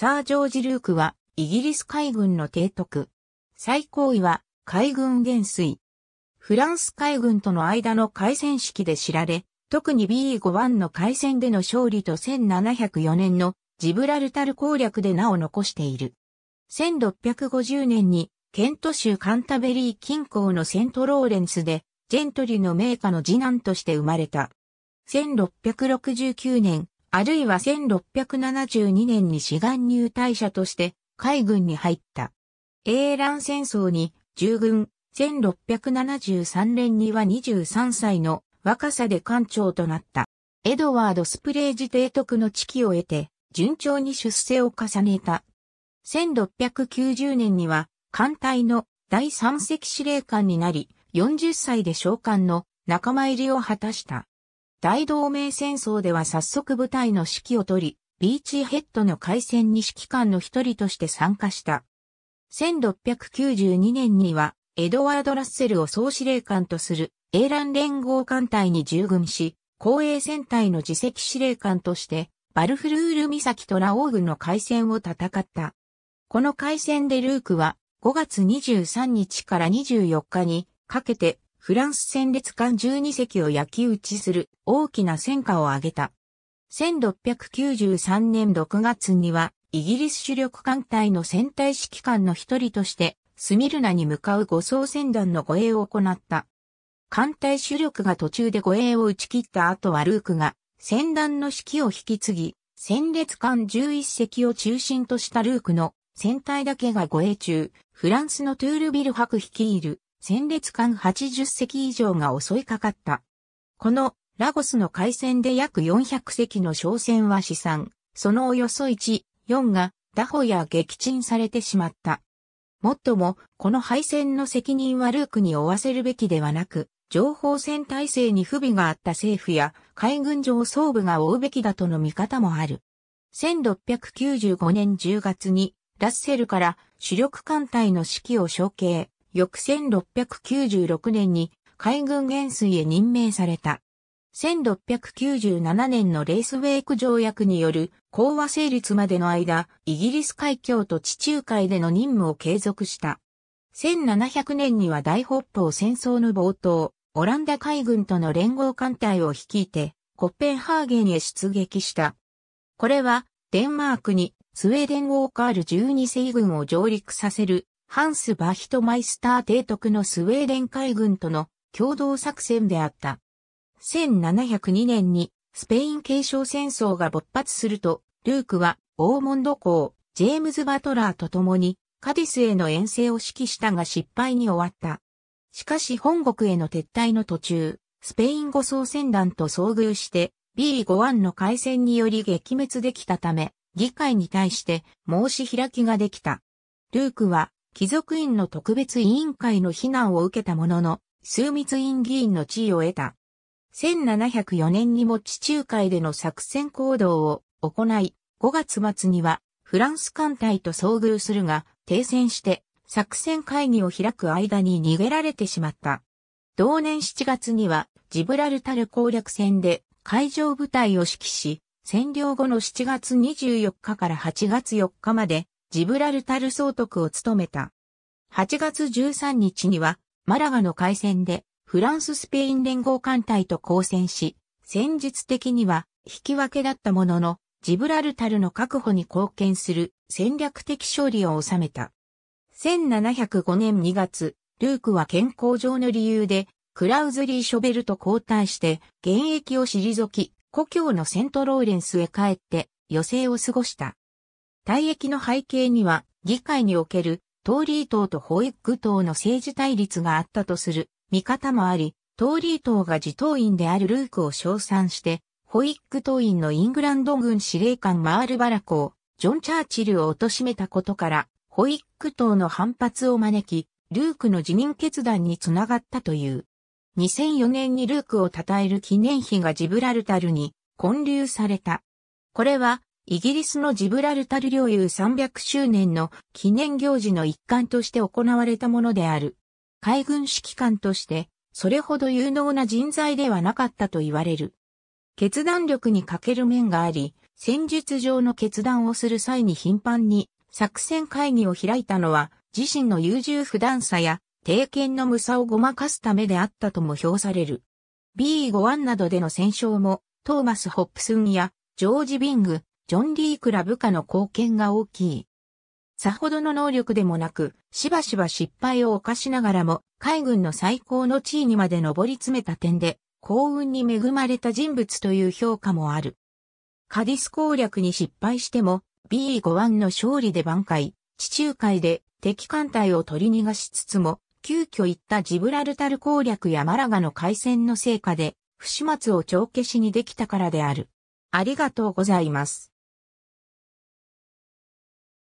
サージョージ・ルークは、イギリス海軍の提督。最高位は、海軍元帥。フランス海軍との間の海戦式で知られ、特に B51 の海戦での勝利と1704年のジブラルタル攻略で名を残している。1650年にケント州カンタベリー近郊のセントローレンスでジェントリーの名家の次男として生まれた。1669年、あるいは1672年に志願入隊者として海軍に入った。英蘭戦争に従軍、1673年には23歳の若さで艦長となった。エドワード・スプレージ提督の地位を得て、順調に出世を重ねた。1690年には、艦隊の第三席司令官になり、40歳で将官の仲間入りを果たした。大同盟戦争では早速部隊の指揮を取り、ビーチヘッドの海戦に指揮官の一人として参加した。1692年には、エドワード・ラッセルを総司令官とする、英蘭連合艦隊に従軍し、公営戦隊の自責司令官として、バルフルール岬とラオー軍の海戦を戦った。この海戦でルークは、5月23日から24日にかけてフランス戦列艦12隻を焼き打ちする大きな戦果を挙げた。1693年6月には、イギリス主力艦隊の戦隊指揮官の一人として、スミルナに向かう護送船団の護衛を行った。艦隊主力が途中で護衛を打ち切った後はルークが、船団の指揮を引き継ぎ、戦列艦11隻を中心としたルークの船隊だけが護衛中、フランスのトゥールビル博率いる戦列艦80隻以上が襲いかかった。このラゴスの海戦で約400隻の商船は死産、そのおよそ1、4が打破や撃沈されてしまった。もっとも、この敗戦の責任はルークに負わせるべきではなく、情報戦体制に不備があった政府や海軍上層部が負うべきだとの見方もある。1695年10月に、ラッセルから主力艦隊の指揮を承継、翌1696年に海軍元帥へ任命された。1697年のレースウェイク条約による講和成立までの間、イギリス海峡と地中海での任務を継続した。1700年には大北方戦争の冒頭、オランダ海軍との連合艦隊を率いて、コッペンハーゲンへ出撃した。これは、デンマークにスウェーデン・ウォーカール12世軍を上陸させるハンス・バヒトマイスター提督のスウェーデン海軍との共同作戦であった。1702年にスペイン継承戦争が勃発すると、ルークはオーモンド公、ジェームズ・バトラーと共にカディスへの遠征を指揮したが失敗に終わった。しかし本国への撤退の途中、スペイン護送船団と遭遇して B51 の海戦により撃滅できたため、議会に対して申し開きができた。ルークは貴族院の特別委員会の非難を受けたものの、枢密院議員の地位を得た。1704年にも地中海での作戦行動を行い、5月末にはフランス艦隊と遭遇するが、停戦して作戦会議を開く間に逃げられてしまった。同年7月にはジブラルタル攻略戦で海上部隊を指揮し、占領後の7月24日から8月4日までジブラルタル総督を務めた。8月13日には、マラガの海戦で、フランス・スペイン連合艦隊と交戦し、戦術的には引き分けだったものの、ジブラルタルの確保に貢献する戦略的勝利を収めた。1705年2月、ルークは健康上の理由で、クラウズリー・ショベルと交代して、現役を退き、故郷のセントローレンスへ帰って、余生を過ごした。退役の背景には、議会における、トーリー党とホイッグ党の政治対立があったとする見方もあり、トーリー党が自党員であるルークを称賛して、ホイッグ党員のイングランド軍司令官マール・バラコを、ジョン・チャーチルを貶めたことから、ホイッグ党の反発を招き、ルークの辞任決断につながったという。2004年にルークを称える記念碑がジブラルタルに建立された。これはイギリスのジブラルタル領有300周年の記念行事の一環として行われたものである。海軍指揮官として、それほど有能な人材ではなかったと言われる。決断力に欠ける面があり、戦術上の決断をする際に頻繁に作戦会議を開いたのは、自身の優柔不断さや、定見の無さをごまかすためであったとも評される。B51 などでの戦勝も、トーマス・ホップスンや、ジョージ・ビング、ジョン・リークら部下の貢献が大きい。さほどの能力でもなく、しばしば失敗を犯しながらも、海軍の最高の地位にまで上り詰めた点で、幸運に恵まれた人物という評価もある。カディス攻略に失敗しても、B51 の勝利で挽回、地中海で敵艦隊を取り逃がしつつも、急遽行ったジブラルタル攻略やマラガの海戦の成果で、不始末を帳消しにできたからである。ありがとうございます。